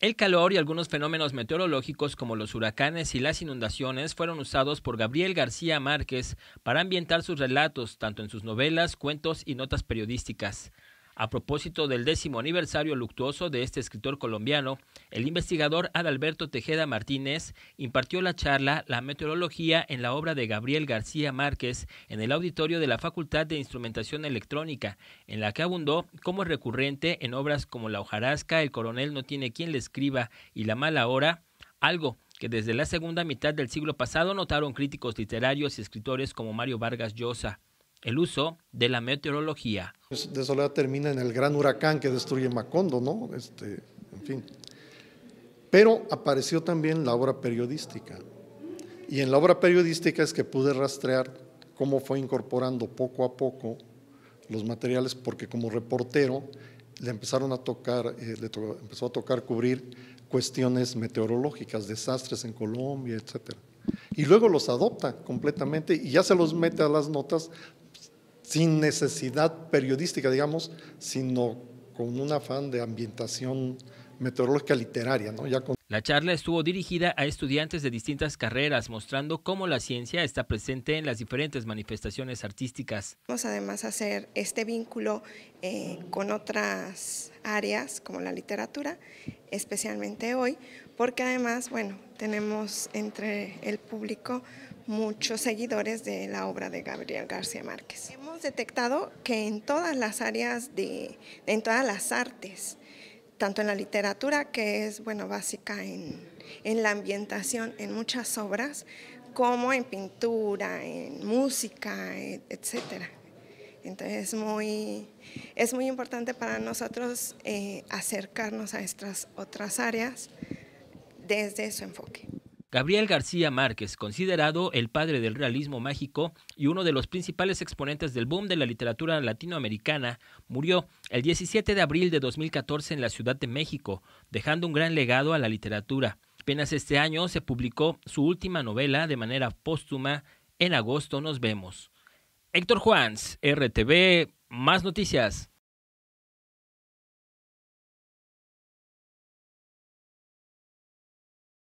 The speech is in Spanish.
El calor y algunos fenómenos meteorológicos como los huracanes y las inundaciones fueron usados por Gabriel García Márquez para ambientar sus relatos, tanto en sus novelas, cuentos y notas periodísticas. A propósito del décimo aniversario luctuoso de este escritor colombiano, el investigador Adalberto Tejeda Martínez impartió la charla La meteorología en la obra de Gabriel García Márquez en el auditorio de la Facultad de Instrumentación Electrónica, en la que abundó como recurrente en obras como La hojarasca, El coronel no tiene quien le escriba y La mala hora, algo que desde la segunda mitad del siglo pasado notaron críticos literarios y escritores como Mario Vargas Llosa el uso de la meteorología. Pues, de soledad termina en el gran huracán que destruye Macondo, ¿no? Este, en fin. Pero apareció también la obra periodística. Y en la obra periodística es que pude rastrear cómo fue incorporando poco a poco los materiales, porque como reportero le empezaron a tocar, eh, empezó a tocar cubrir cuestiones meteorológicas, desastres en Colombia, etc. Y luego los adopta completamente y ya se los mete a las notas sin necesidad periodística, digamos, sino con un afán de ambientación meteorológica literaria, ¿no? Ya con la charla estuvo dirigida a estudiantes de distintas carreras, mostrando cómo la ciencia está presente en las diferentes manifestaciones artísticas. Vamos además a hacer este vínculo eh, con otras áreas como la literatura, especialmente hoy, porque además, bueno, tenemos entre el público muchos seguidores de la obra de Gabriel García Márquez. Hemos detectado que en todas las áreas de, en todas las artes, tanto en la literatura, que es bueno, básica en, la ambientación, en muchas obras, como en pintura, en música, e, etc. Entonces es muy, es muy importante para nosotros eh, acercarnos a estas otras áreas desde su enfoque. Gabriel García Márquez, considerado el padre del realismo mágico y uno de los principales exponentes del boom de la literatura latinoamericana, murió el 17 de abril de 2014 en la Ciudad de México, dejando un gran legado a la literatura. Apenas este año se publicó su última novela de manera póstuma, En agosto nos vemos. Héctor Juans, RTV, más noticias.